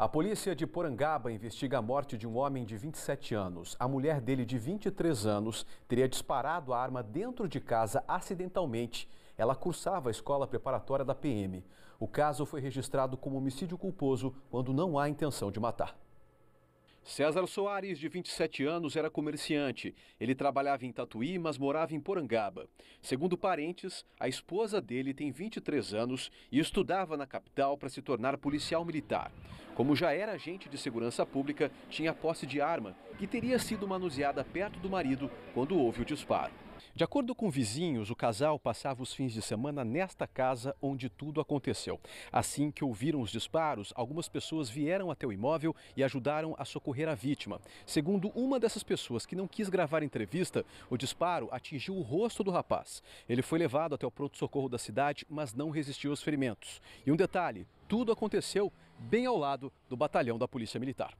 A polícia de Porangaba investiga a morte de um homem de 27 anos. A mulher dele, de 23 anos, teria disparado a arma dentro de casa acidentalmente. Ela cursava a escola preparatória da PM. O caso foi registrado como homicídio culposo quando não há intenção de matar. César Soares, de 27 anos, era comerciante. Ele trabalhava em Tatuí, mas morava em Porangaba. Segundo parentes, a esposa dele tem 23 anos e estudava na capital para se tornar policial militar. Como já era agente de segurança pública, tinha posse de arma, que teria sido manuseada perto do marido quando houve o disparo. De acordo com vizinhos, o casal passava os fins de semana nesta casa onde tudo aconteceu. Assim que ouviram os disparos, algumas pessoas vieram até o imóvel e ajudaram a socorrer a vítima. Segundo uma dessas pessoas que não quis gravar entrevista, o disparo atingiu o rosto do rapaz. Ele foi levado até o pronto-socorro da cidade, mas não resistiu aos ferimentos. E um detalhe: tudo aconteceu bem ao lado do batalhão da Polícia Militar.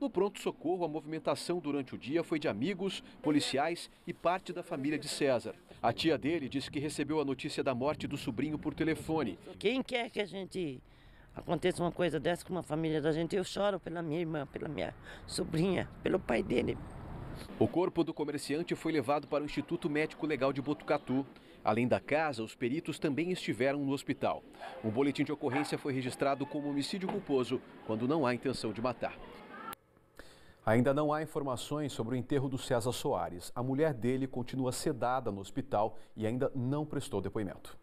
No pronto-socorro, a movimentação durante o dia foi de amigos, policiais e parte da família de César. A tia dele disse que recebeu a notícia da morte do sobrinho por telefone. Quem quer que a gente aconteça uma coisa dessa com uma família da gente, eu choro pela minha irmã, pela minha sobrinha, pelo pai dele. O corpo do comerciante foi levado para o Instituto Médico Legal de Botucatu. Além da casa, os peritos também estiveram no hospital. Um boletim de ocorrência foi registrado como homicídio culposo, quando não há intenção de matar. Ainda não há informações sobre o enterro do César Soares. A mulher dele continua sedada no hospital e ainda não prestou depoimento.